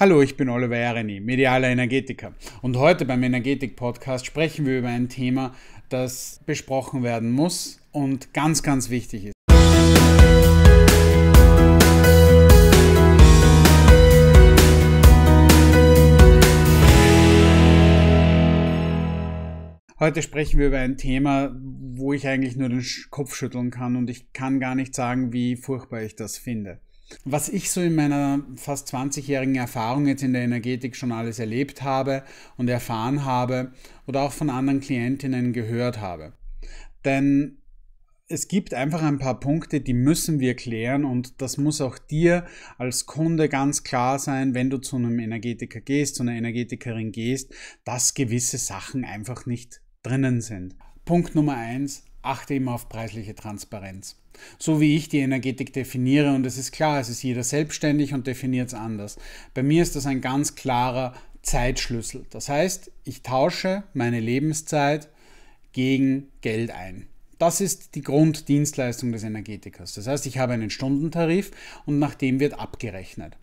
Hallo, ich bin Oliver Jareni, medialer Energetiker. Und heute beim Energetik-Podcast sprechen wir über ein Thema, das besprochen werden muss und ganz, ganz wichtig ist. Heute sprechen wir über ein Thema, wo ich eigentlich nur den Kopf schütteln kann und ich kann gar nicht sagen, wie furchtbar ich das finde was ich so in meiner fast 20-jährigen Erfahrung jetzt in der Energetik schon alles erlebt habe und erfahren habe oder auch von anderen Klientinnen gehört habe. Denn es gibt einfach ein paar Punkte, die müssen wir klären und das muss auch dir als Kunde ganz klar sein, wenn du zu einem Energetiker gehst, zu einer Energetikerin gehst, dass gewisse Sachen einfach nicht drinnen sind. Punkt Nummer eins: achte immer auf preisliche Transparenz. So wie ich die Energetik definiere und es ist klar, es ist jeder selbstständig und definiert es anders. Bei mir ist das ein ganz klarer Zeitschlüssel. Das heißt, ich tausche meine Lebenszeit gegen Geld ein. Das ist die Grunddienstleistung des Energetikers. Das heißt, ich habe einen Stundentarif und nach dem wird abgerechnet.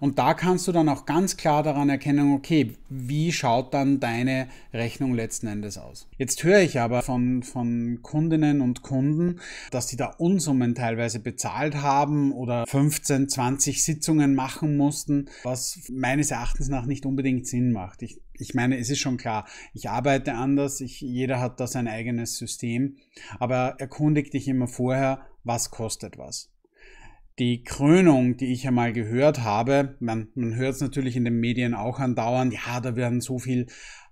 Und da kannst du dann auch ganz klar daran erkennen, okay, wie schaut dann deine Rechnung letzten Endes aus? Jetzt höre ich aber von, von Kundinnen und Kunden, dass die da Unsummen teilweise bezahlt haben oder 15, 20 Sitzungen machen mussten, was meines Erachtens nach nicht unbedingt Sinn macht. Ich, ich meine, es ist schon klar, ich arbeite anders, ich, jeder hat da sein eigenes System, aber erkundig dich immer vorher, was kostet was die Krönung, die ich einmal gehört habe, man, man hört es natürlich in den Medien auch andauernd, ja, da werden so viel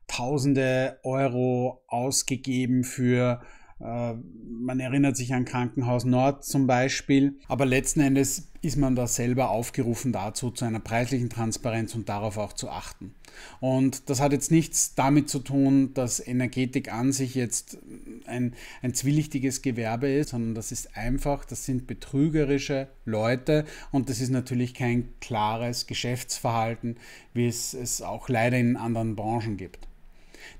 Tausende Euro ausgegeben für äh, man erinnert sich an Krankenhaus Nord zum Beispiel. Aber letzten Endes ist man da selber aufgerufen dazu, zu einer preislichen Transparenz und darauf auch zu achten. Und das hat jetzt nichts damit zu tun, dass Energetik an sich jetzt ein, ein zwielichtiges Gewerbe ist, sondern das ist einfach, das sind betrügerische Leute und das ist natürlich kein klares Geschäftsverhalten, wie es es auch leider in anderen Branchen gibt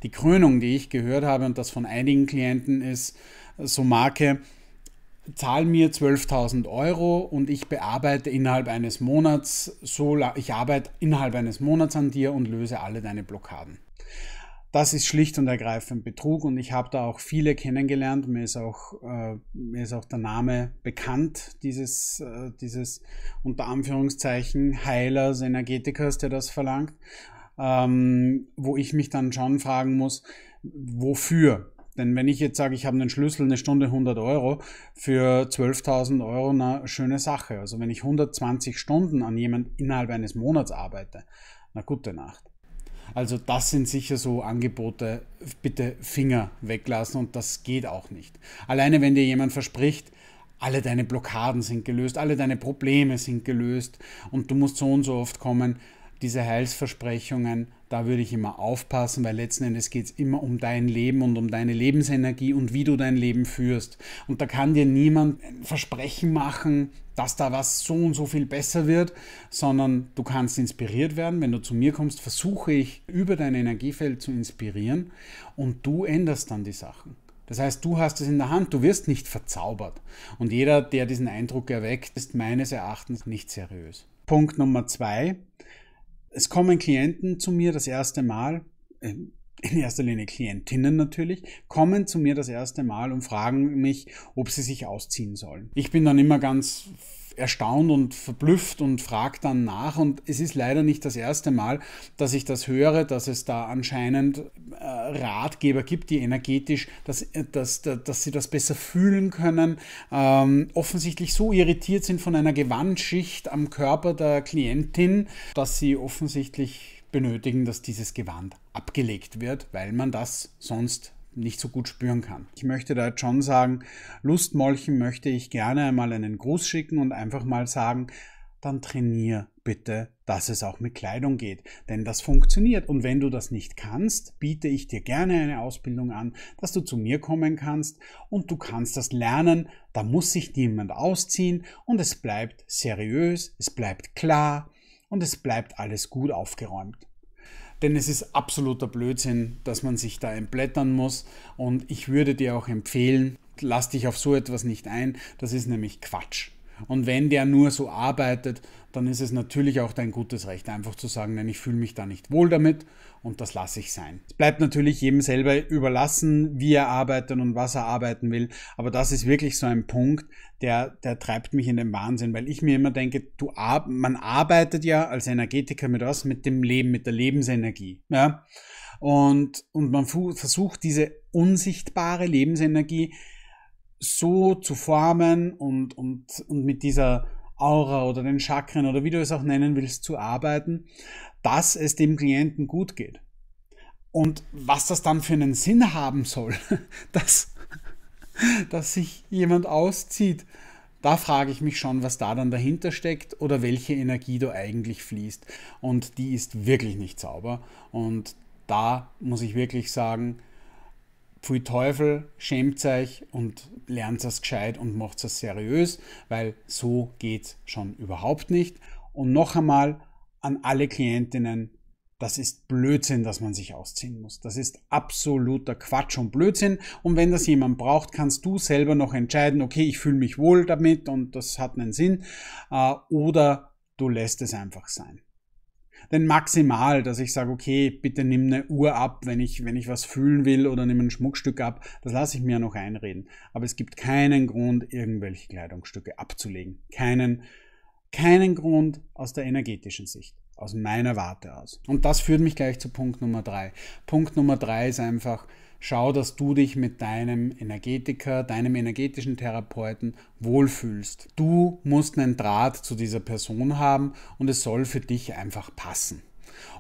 die Krönung, die ich gehört habe und das von einigen Klienten ist so Marke, zahl mir 12.000 Euro und ich bearbeite innerhalb eines Monats, so, ich arbeite innerhalb eines Monats an dir und löse alle deine Blockaden. Das ist schlicht und ergreifend Betrug und ich habe da auch viele kennengelernt. Mir ist auch, äh, mir ist auch der Name bekannt, dieses, äh, dieses unter Anführungszeichen Heilers, Energetikers, der das verlangt ähm, wo ich mich dann schon fragen muss, wofür? Denn wenn ich jetzt sage, ich habe einen Schlüssel, eine Stunde 100 Euro, für 12.000 Euro eine schöne Sache. Also wenn ich 120 Stunden an jemand innerhalb eines Monats arbeite, na gute Nacht. Also das sind sicher so Angebote, bitte Finger weglassen und das geht auch nicht. Alleine wenn dir jemand verspricht, alle deine Blockaden sind gelöst, alle deine Probleme sind gelöst und du musst so und so oft kommen, diese Heilsversprechungen, da würde ich immer aufpassen, weil letzten Endes geht es immer um dein Leben und um deine Lebensenergie und wie du dein Leben führst. Und da kann dir niemand Versprechen machen, dass da was so und so viel besser wird, sondern du kannst inspiriert werden. Wenn du zu mir kommst, versuche ich über dein Energiefeld zu inspirieren und du änderst dann die Sachen. Das heißt, du hast es in der Hand, du wirst nicht verzaubert. Und jeder, der diesen Eindruck erweckt, ist meines Erachtens nicht seriös. Punkt Nummer zwei es kommen Klienten zu mir das erste Mal, ähm, in erster Linie Klientinnen natürlich, kommen zu mir das erste Mal und fragen mich, ob sie sich ausziehen sollen. Ich bin dann immer ganz erstaunt und verblüfft und fragt dann nach. Und es ist leider nicht das erste Mal, dass ich das höre, dass es da anscheinend äh, Ratgeber gibt, die energetisch, dass, äh, dass, dass sie das besser fühlen können, ähm, offensichtlich so irritiert sind von einer Gewandschicht am Körper der Klientin, dass sie offensichtlich benötigen, dass dieses Gewand abgelegt wird, weil man das sonst nicht so gut spüren kann. Ich möchte da jetzt schon sagen, Lustmolchen möchte ich gerne einmal einen Gruß schicken und einfach mal sagen, dann trainier bitte, dass es auch mit Kleidung geht. Denn das funktioniert. Und wenn du das nicht kannst, biete ich dir gerne eine Ausbildung an, dass du zu mir kommen kannst und du kannst das lernen. Da muss sich niemand ausziehen und es bleibt seriös, es bleibt klar und es bleibt alles gut aufgeräumt denn es ist absoluter Blödsinn, dass man sich da entblättern muss und ich würde dir auch empfehlen, lass dich auf so etwas nicht ein, das ist nämlich Quatsch. Und wenn der nur so arbeitet, dann ist es natürlich auch dein gutes Recht, einfach zu sagen, nein, ich fühle mich da nicht wohl damit und das lasse ich sein. Es bleibt natürlich jedem selber überlassen, wie er arbeitet und was er arbeiten will, aber das ist wirklich so ein Punkt, der, der treibt mich in den Wahnsinn, weil ich mir immer denke, du, man arbeitet ja als Energetiker mit was? Mit dem Leben, mit der Lebensenergie. Ja? Und, und man versucht diese unsichtbare Lebensenergie so zu formen und, und, und mit dieser Aura oder den Chakren oder wie du es auch nennen willst, zu arbeiten, dass es dem Klienten gut geht. Und was das dann für einen Sinn haben soll, dass, dass sich jemand auszieht, da frage ich mich schon, was da dann dahinter steckt oder welche Energie da eigentlich fließt. Und die ist wirklich nicht sauber. Und da muss ich wirklich sagen, Pfui Teufel, schämt euch und lernt das gescheit und macht es seriös, weil so geht schon überhaupt nicht. Und noch einmal an alle Klientinnen, das ist Blödsinn, dass man sich ausziehen muss. Das ist absoluter Quatsch und Blödsinn. Und wenn das jemand braucht, kannst du selber noch entscheiden, okay, ich fühle mich wohl damit und das hat einen Sinn. Äh, oder du lässt es einfach sein denn maximal, dass ich sage, okay, bitte nimm eine Uhr ab, wenn ich, wenn ich was fühlen will oder nimm ein Schmuckstück ab, das lasse ich mir noch einreden. Aber es gibt keinen Grund, irgendwelche Kleidungsstücke abzulegen. Keinen, keinen Grund aus der energetischen Sicht, aus meiner Warte aus. Und das führt mich gleich zu Punkt Nummer drei. Punkt Nummer drei ist einfach, schau, dass du dich mit deinem Energetiker, deinem energetischen Therapeuten wohlfühlst. Du musst einen Draht zu dieser Person haben und es soll für dich einfach passen.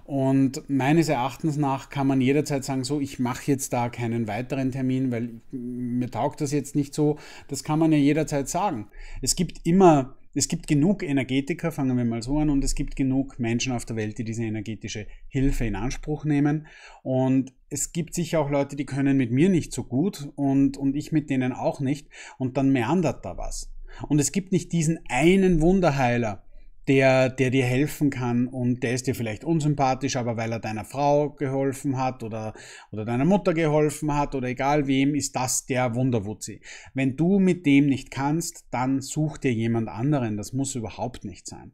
Und meines Erachtens nach kann man jederzeit sagen, so, ich mache jetzt da keinen weiteren Termin, weil mir taugt das jetzt nicht so. Das kann man ja jederzeit sagen. Es gibt immer es gibt genug Energetiker, fangen wir mal so an, und es gibt genug Menschen auf der Welt, die diese energetische Hilfe in Anspruch nehmen. Und es gibt sicher auch Leute, die können mit mir nicht so gut und, und ich mit denen auch nicht. Und dann meandert da was. Und es gibt nicht diesen einen Wunderheiler, der, der dir helfen kann und der ist dir vielleicht unsympathisch, aber weil er deiner Frau geholfen hat oder, oder deiner Mutter geholfen hat oder egal wem, ist das der Wunderwutzi. Wenn du mit dem nicht kannst, dann such dir jemand anderen. Das muss überhaupt nicht sein.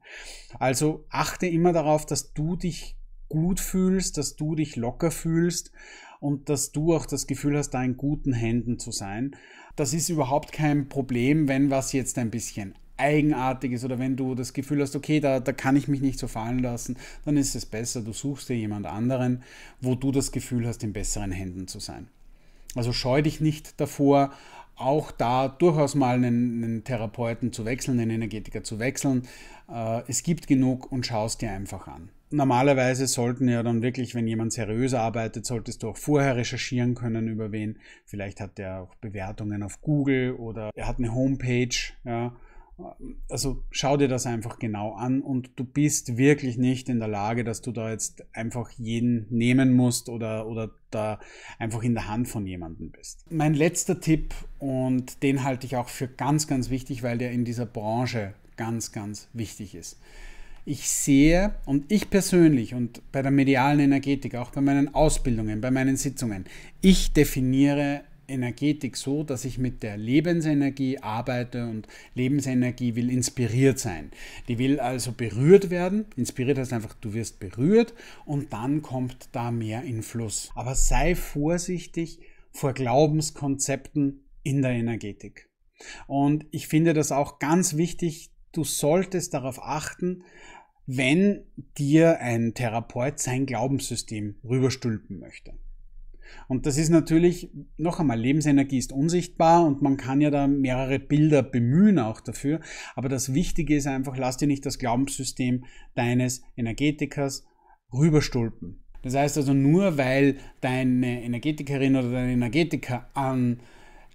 Also achte immer darauf, dass du dich gut fühlst, dass du dich locker fühlst und dass du auch das Gefühl hast, da in guten Händen zu sein. Das ist überhaupt kein Problem, wenn was jetzt ein bisschen Eigenartiges oder wenn du das Gefühl hast, okay, da, da kann ich mich nicht so fallen lassen, dann ist es besser, du suchst dir jemand anderen, wo du das Gefühl hast, in besseren Händen zu sein. Also scheu dich nicht davor, auch da durchaus mal einen, einen Therapeuten zu wechseln, einen Energetiker zu wechseln. Äh, es gibt genug und schaust dir einfach an. Normalerweise sollten ja dann wirklich, wenn jemand seriös arbeitet, solltest du auch vorher recherchieren können über wen. Vielleicht hat er auch Bewertungen auf Google oder er hat eine Homepage, ja also schau dir das einfach genau an und du bist wirklich nicht in der Lage, dass du da jetzt einfach jeden nehmen musst oder, oder da einfach in der Hand von jemandem bist. Mein letzter Tipp und den halte ich auch für ganz, ganz wichtig, weil der in dieser Branche ganz, ganz wichtig ist. Ich sehe und ich persönlich und bei der medialen Energetik, auch bei meinen Ausbildungen, bei meinen Sitzungen, ich definiere Energetik so, dass ich mit der Lebensenergie arbeite und Lebensenergie will inspiriert sein. Die will also berührt werden. Inspiriert heißt einfach, du wirst berührt und dann kommt da mehr in Fluss. Aber sei vorsichtig vor Glaubenskonzepten in der Energetik. Und ich finde das auch ganz wichtig, du solltest darauf achten, wenn dir ein Therapeut sein Glaubenssystem rüberstülpen möchte. Und das ist natürlich, noch einmal, Lebensenergie ist unsichtbar und man kann ja da mehrere Bilder bemühen auch dafür. Aber das Wichtige ist einfach, lass dir nicht das Glaubenssystem deines Energetikers rüberstulpen. Das heißt also, nur weil deine Energetikerin oder dein Energetiker an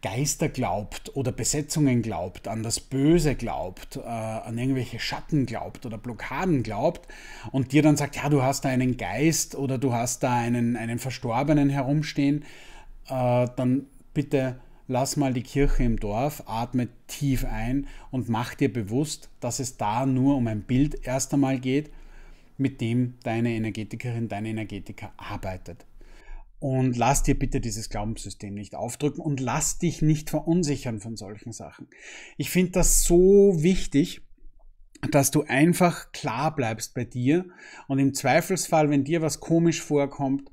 Geister glaubt oder Besetzungen glaubt, an das Böse glaubt, äh, an irgendwelche Schatten glaubt oder Blockaden glaubt und dir dann sagt, ja, du hast da einen Geist oder du hast da einen, einen Verstorbenen herumstehen, äh, dann bitte lass mal die Kirche im Dorf, atme tief ein und mach dir bewusst, dass es da nur um ein Bild erst einmal geht, mit dem deine Energetikerin, deine Energetiker arbeitet. Und lass dir bitte dieses Glaubenssystem nicht aufdrücken und lass dich nicht verunsichern von solchen Sachen. Ich finde das so wichtig, dass du einfach klar bleibst bei dir und im Zweifelsfall, wenn dir was komisch vorkommt,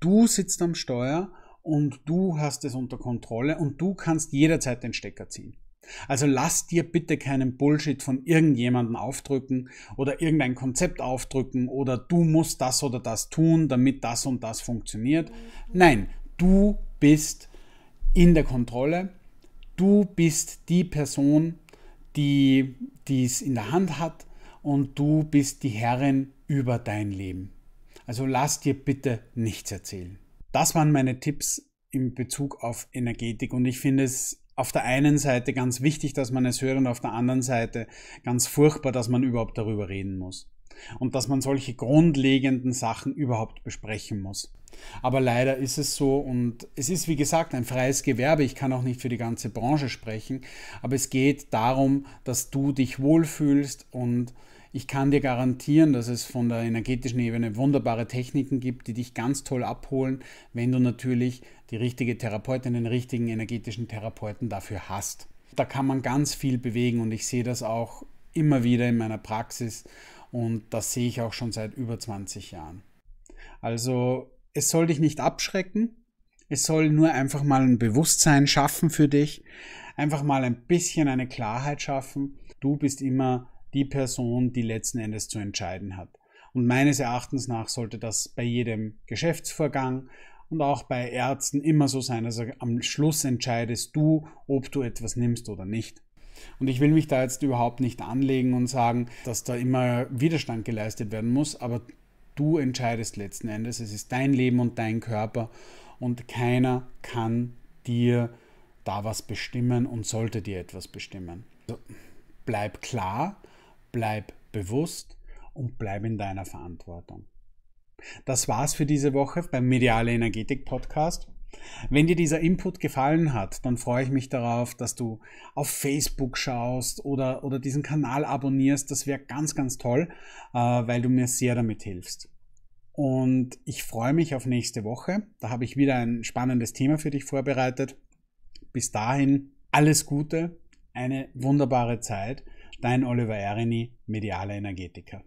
du sitzt am Steuer und du hast es unter Kontrolle und du kannst jederzeit den Stecker ziehen. Also lass dir bitte keinen Bullshit von irgendjemandem aufdrücken oder irgendein Konzept aufdrücken oder du musst das oder das tun, damit das und das funktioniert. Nein, du bist in der Kontrolle. Du bist die Person, die dies in der Hand hat und du bist die Herrin über dein Leben. Also lass dir bitte nichts erzählen. Das waren meine Tipps in Bezug auf Energetik und ich finde es auf der einen Seite ganz wichtig, dass man es hört und auf der anderen Seite ganz furchtbar, dass man überhaupt darüber reden muss. Und dass man solche grundlegenden Sachen überhaupt besprechen muss. Aber leider ist es so und es ist wie gesagt ein freies Gewerbe. Ich kann auch nicht für die ganze Branche sprechen, aber es geht darum, dass du dich wohlfühlst und ich kann dir garantieren, dass es von der energetischen Ebene wunderbare Techniken gibt, die dich ganz toll abholen, wenn du natürlich die richtige Therapeutin, den richtigen energetischen Therapeuten dafür hast. Da kann man ganz viel bewegen und ich sehe das auch immer wieder in meiner Praxis und das sehe ich auch schon seit über 20 Jahren. Also es soll dich nicht abschrecken, es soll nur einfach mal ein Bewusstsein schaffen für dich, einfach mal ein bisschen eine Klarheit schaffen. Du bist immer die Person, die letzten Endes zu entscheiden hat. Und meines Erachtens nach sollte das bei jedem Geschäftsvorgang und auch bei Ärzten immer so sein, also am Schluss entscheidest du, ob du etwas nimmst oder nicht. Und ich will mich da jetzt überhaupt nicht anlegen und sagen, dass da immer Widerstand geleistet werden muss, aber du entscheidest letzten Endes. Es ist dein Leben und dein Körper und keiner kann dir da was bestimmen und sollte dir etwas bestimmen. Also bleib klar, bleib bewusst und bleib in deiner Verantwortung. Das war's für diese Woche beim Mediale Energetik Podcast. Wenn dir dieser Input gefallen hat, dann freue ich mich darauf, dass du auf Facebook schaust oder, oder diesen Kanal abonnierst. Das wäre ganz, ganz toll, äh, weil du mir sehr damit hilfst. Und ich freue mich auf nächste Woche. Da habe ich wieder ein spannendes Thema für dich vorbereitet. Bis dahin alles Gute, eine wunderbare Zeit dein Oliver Erini, medialer Energetiker.